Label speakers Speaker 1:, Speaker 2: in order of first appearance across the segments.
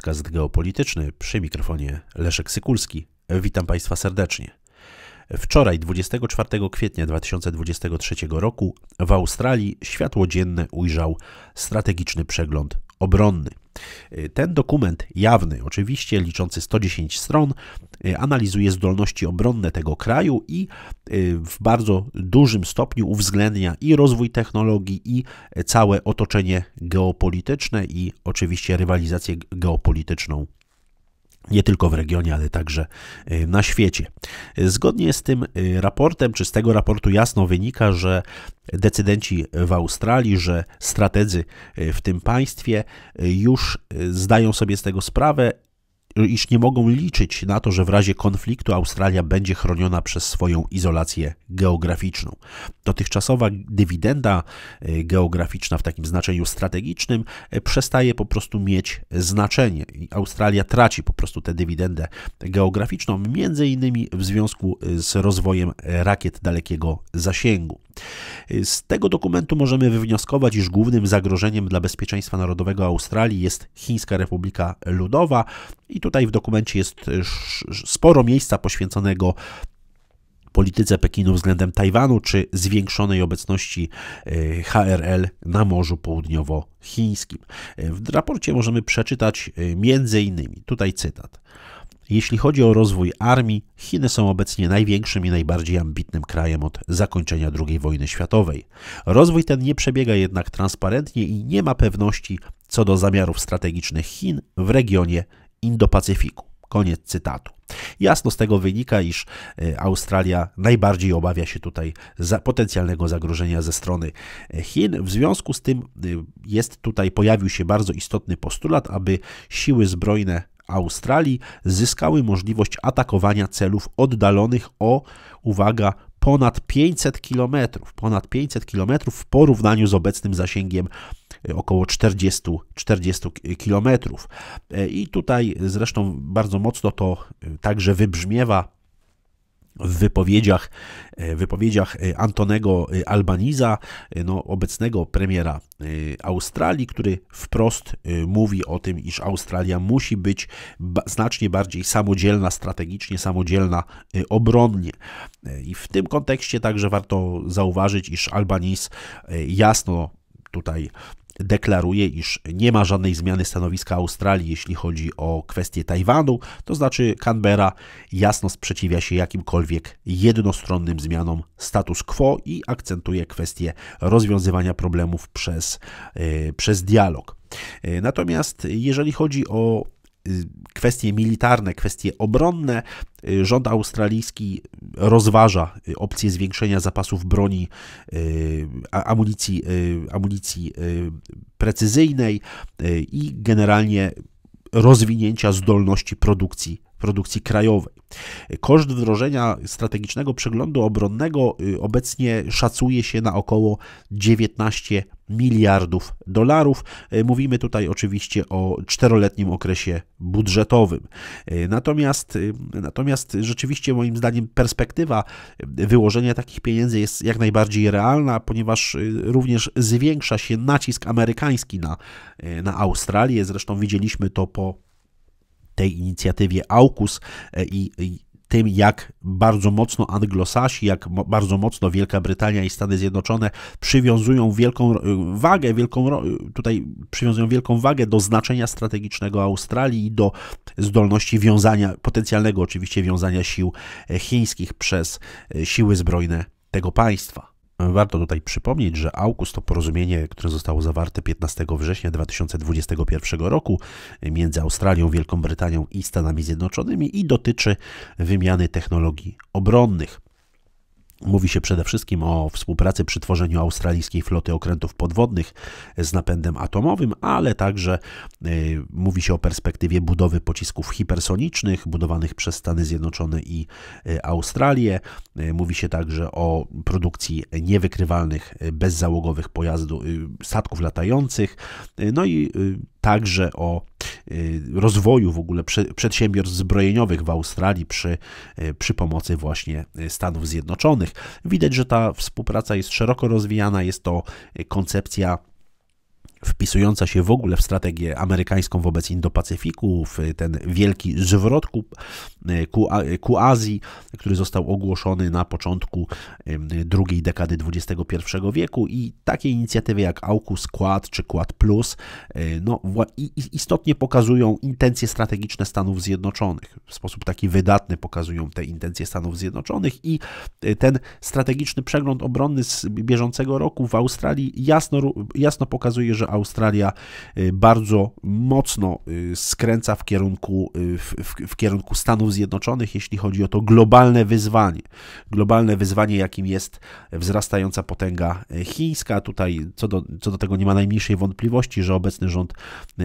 Speaker 1: podcast geopolityczny przy mikrofonie Leszek Sykulski. Witam Państwa serdecznie. Wczoraj, 24 kwietnia 2023 roku, w Australii światło dzienne ujrzał strategiczny przegląd obronny. Y, ten dokument jawny, oczywiście liczący 110 stron, y, analizuje zdolności obronne tego kraju i y, w bardzo dużym stopniu uwzględnia i rozwój technologii, i całe otoczenie geopolityczne, i oczywiście rywalizację geopolityczną nie tylko w regionie, ale także y, na świecie. Zgodnie z tym y, raportem, czy z tego raportu jasno wynika, że decydenci w Australii, że strategzy y, w tym państwie już zdają sobie z tego sprawę iż nie mogą liczyć na to, że w razie konfliktu Australia będzie chroniona przez swoją izolację geograficzną. Dotychczasowa dywidenda e, geograficzna w takim znaczeniu strategicznym e, przestaje po prostu mieć znaczenie i Australia traci po prostu tę dywidendę geograficzną, między innymi w związku e, z rozwojem rakiet dalekiego zasięgu. Z tego dokumentu możemy wywnioskować, iż głównym zagrożeniem dla bezpieczeństwa narodowego Australii jest Chińska Republika Ludowa, i tutaj w dokumencie jest sporo miejsca poświęconego polityce Pekinu względem Tajwanu czy zwiększonej obecności e, HRL na Morzu Południowochińskim. E, w raporcie możemy przeczytać e, między innymi, tutaj cytat. Jeśli chodzi o rozwój armii, Chiny są obecnie największym i najbardziej ambitnym krajem od zakończenia II wojny światowej. Rozwój ten nie przebiega jednak transparentnie i nie ma pewności co do zamiarów strategicznych Chin w regionie Indo-Pacyfiku. Koniec cytatu. Jasno z tego wynika, iż e, Australia najbardziej obawia się tutaj za potencjalnego zagrożenia ze strony e, Chin. W związku z tym e, jest tutaj pojawił się bardzo istotny postulat, aby siły zbrojne Australii zyskały możliwość atakowania celów oddalonych o, uwaga, ponad 500 km, ponad 500 km w porównaniu z obecnym zasięgiem e, około 40, 40 km. I tutaj zresztą bardzo mocno to e, także wybrzmiewa w wypowiedziach, e, wypowiedziach e, Antonego e, Albaniza, no, obecnego premiera Australii, który wprost mówi o tym, iż Australia musi być znacznie bardziej samodzielna strategicznie, samodzielna obronnie. I w tym kontekście także warto zauważyć, iż Albaniz jasno tutaj deklaruje, iż nie ma żadnej zmiany stanowiska Australii, jeśli chodzi o kwestię Tajwanu, to znaczy Canberra jasno sprzeciwia się jakimkolwiek jednostronnym zmianom status quo i akcentuje kwestię rozwiązywania problemów przez, e, przez dialog. E, natomiast jeżeli chodzi o Y, kwestie militarne, kwestie obronne. Y, rząd australijski rozważa y, opcję zwiększenia zapasów broni, amunicji, amunicji precyzyjnej i generalnie rozwinięcia zdolności produkcji produkcji krajowej. Koszt wdrożenia strategicznego przeglądu obronnego obecnie szacuje się na około 19 miliardów dolarów. E, mówimy tutaj oczywiście o czteroletnim okresie budżetowym. E, natomiast, e, natomiast rzeczywiście moim zdaniem perspektywa wyłożenia takich pieniędzy jest jak najbardziej realna, ponieważ również zwiększa się nacisk amerykański na, na Australię. Zresztą widzieliśmy to po tej inicjatywie AUKUS i, i tym, jak bardzo mocno anglosasi, jak bardzo mocno Wielka Brytania i Stany Zjednoczone przywiązują wielką wagę, wielką, tutaj przywiązują wielką wagę do znaczenia strategicznego Australii i do zdolności wiązania, potencjalnego oczywiście wiązania sił e, chińskich przez e, siły zbrojne tego państwa. Warto tutaj przypomnieć, że AUKUS to porozumienie, które zostało zawarte 15 września 2021 roku między Australią, Wielką Brytanią i Stanami Zjednoczonymi i dotyczy wymiany technologii obronnych. Mówi się przede wszystkim o współpracy przy tworzeniu australijskiej floty okrętów podwodnych z napędem atomowym, ale także y, mówi się o perspektywie budowy pocisków hipersonicznych budowanych przez Stany Zjednoczone i y, Australię. Y, mówi się także o produkcji niewykrywalnych, bezzałogowych pojazdów, statków latających, no i także o Y, rozwoju w ogóle przedsiębiorstw zbrojeniowych w Australii przy, y, przy pomocy właśnie y, Stanów Zjednoczonych. Widać, że ta współpraca jest szeroko rozwijana, jest to koncepcja wpisująca się w ogóle w strategię amerykańską wobec Indo-Pacyfiku, w ten wielki zwrot ku Y, ku, y, ku Azji, który został ogłoszony na początku drugiej dekady XXI wieku i takie inicjatywy jak AUKUS, Quad czy Quad Plus y, no, istotnie pokazują intencje strategiczne Stanów Zjednoczonych. W sposób taki wydatny pokazują te intencje Stanów Zjednoczonych i ten strategiczny przegląd obronny z bieżącego roku w Australii jasno, jasno pokazuje, że Australia bardzo mocno skręca w kierunku, w, w, w kierunku Stanów Stanów Zjednoczonych, jeśli chodzi o to globalne wyzwanie. Globalne wyzwanie, jakim jest wzrastająca potęga chińska. Tutaj co do, co do tego nie ma najmniejszej wątpliwości, że obecny rząd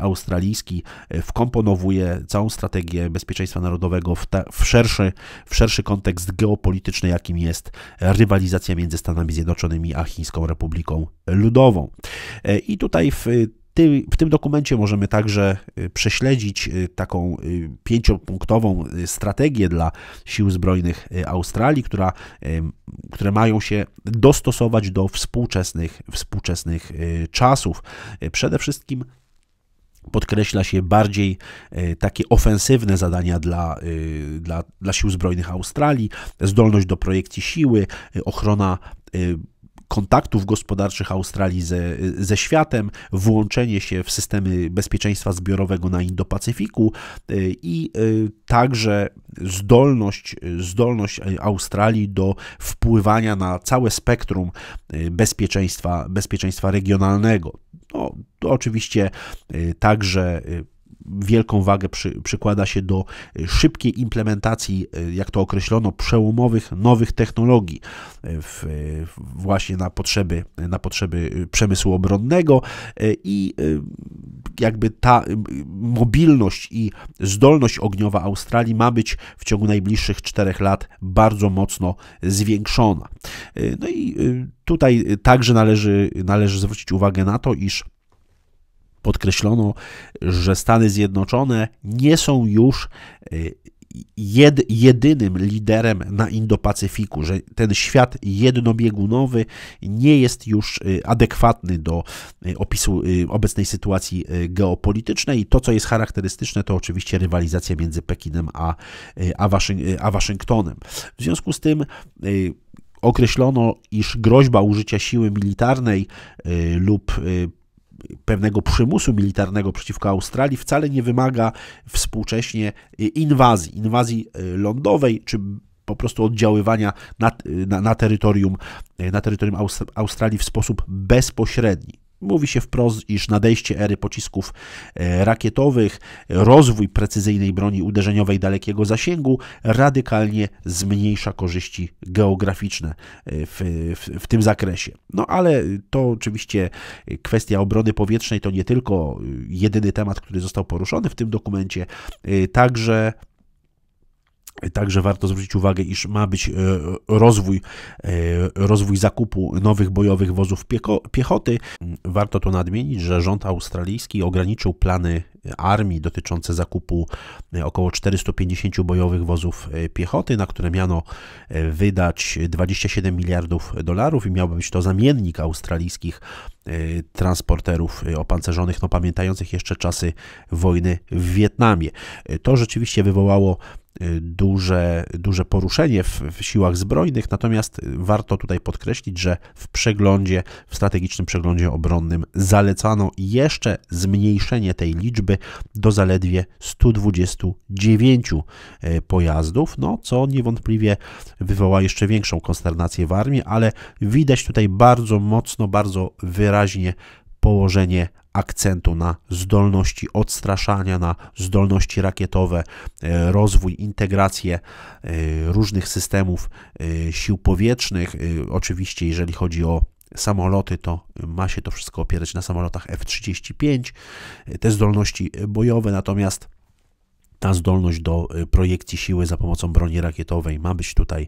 Speaker 1: australijski wkomponowuje całą strategię bezpieczeństwa narodowego w, ta, w, szerszy, w szerszy kontekst geopolityczny, jakim jest rywalizacja między Stanami Zjednoczonymi a Chińską Republiką Ludową. E, I tutaj w w tym dokumencie możemy także y, prześledzić y, taką y, pięciopunktową strategię dla sił zbrojnych Australii, która, które mają się dostosować do współczesnych, współczesnych czasów. Przede wszystkim podkreśla się bardziej takie ofensywne zadania dla, dla, dla sił zbrojnych Australii, zdolność do projekcji siły, ochrona kontaktów gospodarczych Australii ze, ze światem, włączenie się w systemy bezpieczeństwa zbiorowego na Indo-Pacyfiku y, i y, także zdolność, zdolność y, Australii do wpływania na całe spektrum bezpieczeństwa, bezpieczeństwa regionalnego. No, to oczywiście także wielką wagę przy, przykłada się do e, szybkiej implementacji, e, jak to określono, przełomowych nowych technologii e, w, właśnie na potrzeby, na potrzeby przemysłu obronnego i jakby ta mobilność i zdolność ogniowa Australii ma być w ciągu najbliższych czterech lat bardzo mocno zwiększona. No i tutaj także należy, należy zwrócić uwagę na to, iż podkreślono, że Stany Zjednoczone nie są już e, jed, jedynym liderem na Indo-Pacyfiku, że ten świat jednobiegunowy nie jest już e, adekwatny do e, opisu obecnej sytuacji geopolitycznej i to, co jest charakterystyczne, to oczywiście rywalizacja między Pekinem a, a, Waszyng- a Waszyngtonem. W związku z tym określono, iż groźba użycia siły militarnej lub pewnego przymusu militarnego przeciwko Australii wcale nie wymaga współcześnie y, inwazji, inwazji y, lądowej czy po prostu oddziaływania na, y, na, na terytorium, na terytorium Australii w sposób bezpośredni. Mówi się wprost, iż nadejście ery pocisków e, rakietowych, rozwój precyzyjnej broni uderzeniowej dalekiego zasięgu radykalnie zmniejsza korzyści geograficzne e, w, w, w, tym zakresie. No ale to oczywiście kwestia obrony powietrznej to nie tylko e, jedyny temat, który został poruszony w tym dokumencie, także Także warto zwrócić uwagę, iż ma być e, rozwój, e, rozwój zakupu nowych bojowych wozów piechoty. Warto to nadmienić, że rząd australijski ograniczył plany armii dotyczące zakupu e, około 450 bojowych wozów piechoty, na które miano wydać 27 miliardów dolarów i miałby być to zamiennik australijskich transporterów opancerzonych, no pamiętających jeszcze czasy wojny w Wietnamie. To rzeczywiście wywołało Y, duże, duże poruszenie w, w, siłach zbrojnych, natomiast warto tutaj podkreślić, że w przeglądzie, w strategicznym przeglądzie obronnym zalecano jeszcze zmniejszenie tej liczby do zaledwie 129 y, pojazdów, no co niewątpliwie wywoła jeszcze większą konsternację w armii, ale widać tutaj bardzo mocno, bardzo wyraźnie położenie akcentu na zdolności odstraszania, na zdolności rakietowe, e, rozwój, integrację e, różnych systemów e, sił powietrznych. Oczywiście, jeżeli chodzi o samoloty, to ma się to wszystko opierać na samolotach F-35, te zdolności bojowe, natomiast ta zdolność do e, projekcji siły za pomocą broni rakietowej ma być tutaj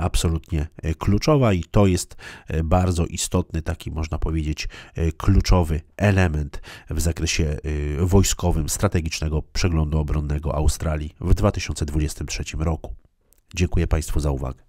Speaker 1: absolutnie e, kluczowa i to jest e, bardzo istotny, taki można powiedzieć, kluczowy element w zakresie wojskowym strategicznego przeglądu obronnego Australii w 2023 roku. Dziękuję Państwu za uwagę.